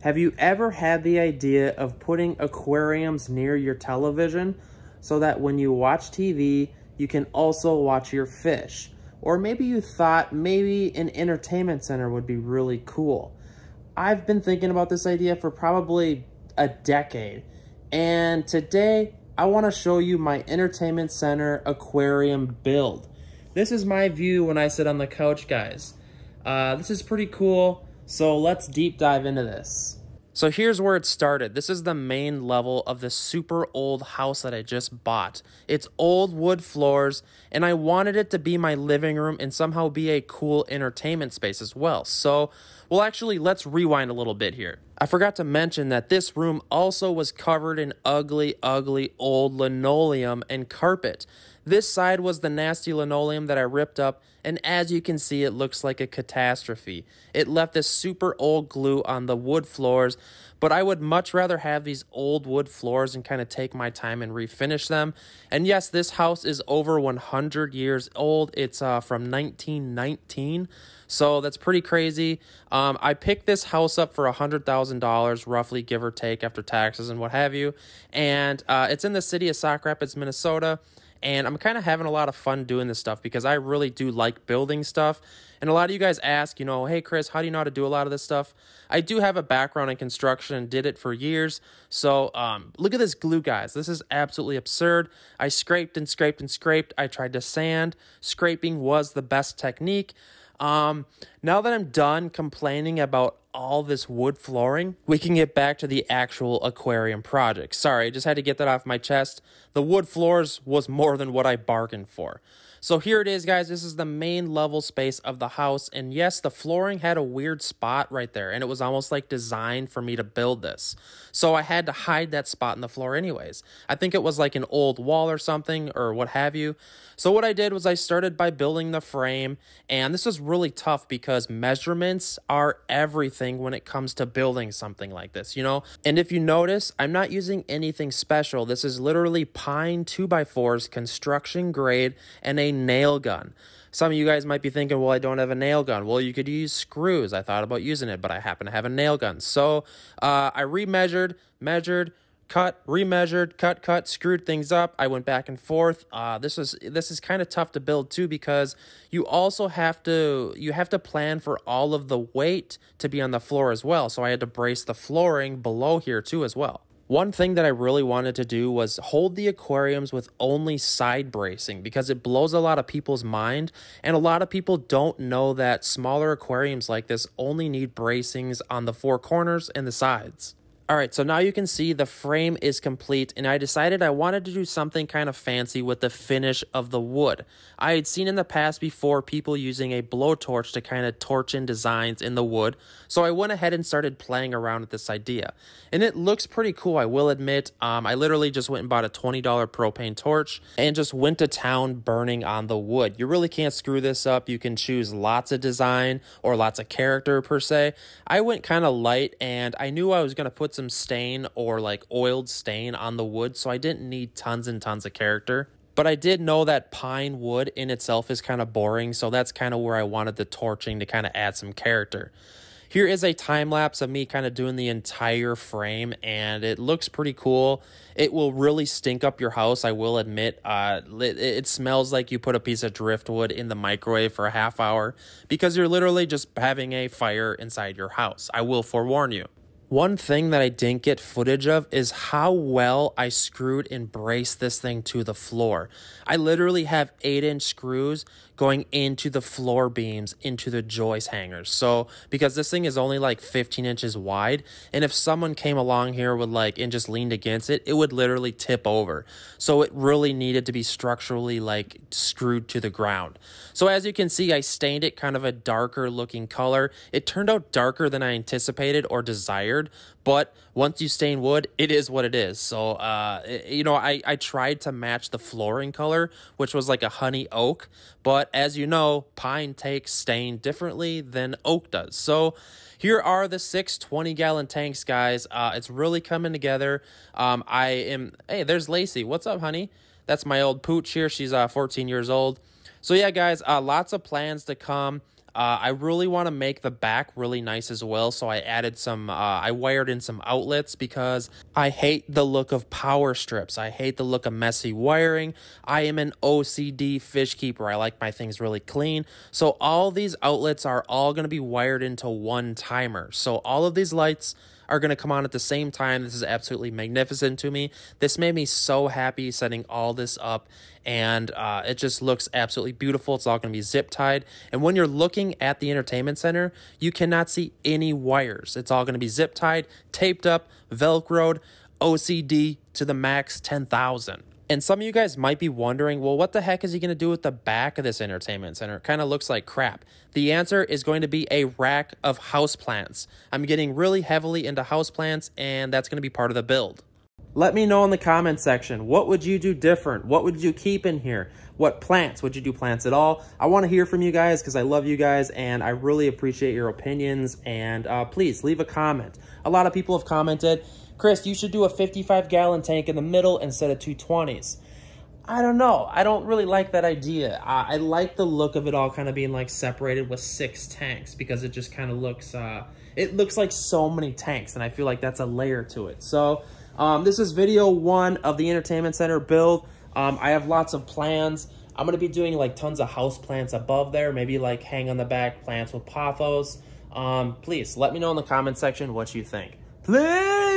Have you ever had the idea of putting aquariums near your television so that when you watch TV, you can also watch your fish? Or maybe you thought maybe an entertainment center would be really cool. I've been thinking about this idea for probably a decade. And today, I want to show you my entertainment center aquarium build. This is my view when I sit on the couch, guys. Uh, this is pretty cool. So let's deep dive into this. So here's where it started. This is the main level of the super old house that I just bought. It's old wood floors, and I wanted it to be my living room and somehow be a cool entertainment space as well. So, well, actually, let's rewind a little bit here. I forgot to mention that this room also was covered in ugly, ugly old linoleum and carpet. This side was the nasty linoleum that I ripped up, and as you can see, it looks like a catastrophe. It left this super old glue on the wood floors, but I would much rather have these old wood floors and kind of take my time and refinish them. And yes, this house is over 100 years old. It's uh, from 1919. So that's pretty crazy. Um, I picked this house up for $100,000, roughly give or take, after taxes and what have you. And uh, it's in the city of Sauk Rapids, Minnesota and I'm kind of having a lot of fun doing this stuff because I really do like building stuff. And a lot of you guys ask, you know, hey, Chris, how do you know how to do a lot of this stuff? I do have a background in construction and did it for years. So um, look at this glue, guys. This is absolutely absurd. I scraped and scraped and scraped. I tried to sand. Scraping was the best technique. Um, now that I'm done complaining about all this wood flooring, we can get back to the actual aquarium project. Sorry, I just had to get that off my chest. The wood floors was more than what I bargained for. So here it is, guys. This is the main level space of the house. And yes, the flooring had a weird spot right there. And it was almost like designed for me to build this. So I had to hide that spot in the floor anyways. I think it was like an old wall or something or what have you. So what I did was I started by building the frame. And this was really tough because measurements are everything thing when it comes to building something like this, you know? And if you notice, I'm not using anything special. This is literally pine 2x4s, construction grade, and a nail gun. Some of you guys might be thinking, well, I don't have a nail gun. Well, you could use screws. I thought about using it, but I happen to have a nail gun. So uh, I remeasured, measured, measured cut, remeasured, cut, cut, screwed things up. I went back and forth. Uh, this is this is kind of tough to build too because you also have to you have to plan for all of the weight to be on the floor as well. So I had to brace the flooring below here too as well. One thing that I really wanted to do was hold the aquariums with only side bracing because it blows a lot of people's mind and a lot of people don't know that smaller aquariums like this only need bracings on the four corners and the sides. All right, so now you can see the frame is complete and I decided I wanted to do something kind of fancy with the finish of the wood. I had seen in the past before people using a blowtorch to kind of torch in designs in the wood, so I went ahead and started playing around with this idea. And it looks pretty cool, I will admit. Um, I literally just went and bought a $20 propane torch and just went to town burning on the wood. You really can't screw this up. You can choose lots of design or lots of character per se. I went kind of light and I knew I was going to put some stain or like oiled stain on the wood, so I didn't need tons and tons of character. But I did know that pine wood in itself is kind of boring, so that's kind of where I wanted the torching to kind of add some character. Here is a time lapse of me kind of doing the entire frame, and it looks pretty cool. It will really stink up your house, I will admit. Uh, it, it smells like you put a piece of driftwood in the microwave for a half hour because you're literally just having a fire inside your house. I will forewarn you. One thing that I didn't get footage of is how well I screwed and braced this thing to the floor. I literally have 8 inch screws going into the floor beams, into the joist hangers. So, because this thing is only like 15 inches wide, and if someone came along here with like and just leaned against it, it would literally tip over. So, it really needed to be structurally like screwed to the ground. So, as you can see, I stained it kind of a darker looking color. It turned out darker than I anticipated or desired but once you stain wood, it is what it is. So, uh, you know, I, I tried to match the flooring color, which was like a honey oak. But as you know, pine takes stain differently than oak does. So here are the six 20 gallon tanks, guys. Uh, it's really coming together. Um, I am, hey, there's Lacey. What's up, honey? That's my old pooch here. She's uh, 14 years old. So, yeah, guys, uh, lots of plans to come. Uh, I really want to make the back really nice as well, so I added some, uh, I wired in some outlets because I hate the look of power strips. I hate the look of messy wiring. I am an OCD fish keeper. I like my things really clean. So all these outlets are all going to be wired into one timer. So all of these lights are going to come on at the same time. This is absolutely magnificent to me. This made me so happy setting all this up, and uh, it just looks absolutely beautiful. It's all going to be zip tied. And when you're looking at the entertainment center, you cannot see any wires. It's all going to be zip tied, taped up, velcroed, OCD to the max 10,000. And some of you guys might be wondering, well, what the heck is he going to do with the back of this entertainment center? It kind of looks like crap. The answer is going to be a rack of houseplants. I'm getting really heavily into houseplants, and that's going to be part of the build. Let me know in the comment section, what would you do different? What would you keep in here? What plants? Would you do plants at all? I want to hear from you guys because I love you guys and I really appreciate your opinions. And uh, please leave a comment. A lot of people have commented, Chris, you should do a 55 gallon tank in the middle instead of 220s. I don't know. I don't really like that idea. I, I like the look of it all kind of being like separated with six tanks because it just kind of looks, uh, it looks like so many tanks and I feel like that's a layer to it. So um, this is video one of the entertainment center build. Um, I have lots of plans. I'm going to be doing like tons of house plants above there. Maybe like hang on the back plants with pothos. Um, please let me know in the comment section what you think. Please!